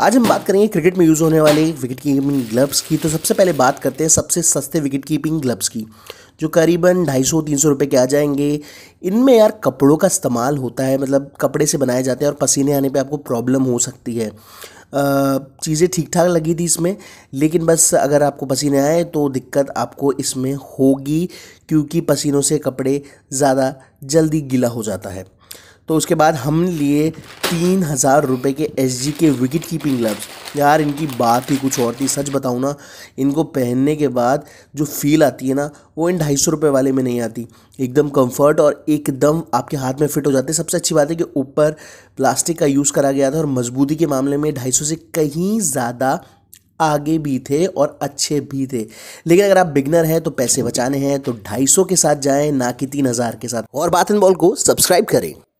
आज हम बात करेंगे क्रिकेट में यूज़ होने वाले विकेट कीपिंग ग्लव्स की तो सबसे पहले बात करते हैं सबसे सस्ते विकेट कीपिंग ग्लव्स की जो करीबन ढाई सौ तीन सौ रुपये के आ जाएंगे इनमें यार कपड़ों का इस्तेमाल होता है मतलब कपड़े से बनाए जाते हैं और पसीने आने पे आपको प्रॉब्लम हो सकती है चीज़ें ठीक ठाक लगी थी इसमें लेकिन बस अगर आपको पसीने आए तो दिक्कत आपको इसमें होगी क्योंकि पसीनों से कपड़े ज़्यादा जल्दी गीला हो जाता है तो उसके बाद हम लिए तीन हज़ार रुपये के एस के विकेट कीपिंग ग्लव्स यार इनकी बात ही कुछ और थी सच बताऊँ ना इनको पहनने के बाद जो फील आती है ना वो इन ढाई सौ रुपये वाले में नहीं आती एकदम कंफर्ट और एकदम आपके हाथ में फिट हो जाते हैं सबसे अच्छी बात है कि ऊपर प्लास्टिक का यूज़ करा गया था और मजबूती के मामले में ढाई सौ से कहीं ज़्यादा आगे भी थे और अच्छे भी थे लेकिन अगर आप बिगनर हैं तो पैसे बचाने हैं तो ढाई सौ के साथ जाएं ना कि तीन हज़ार के साथ और बात इन बॉल को सब्सक्राइब करें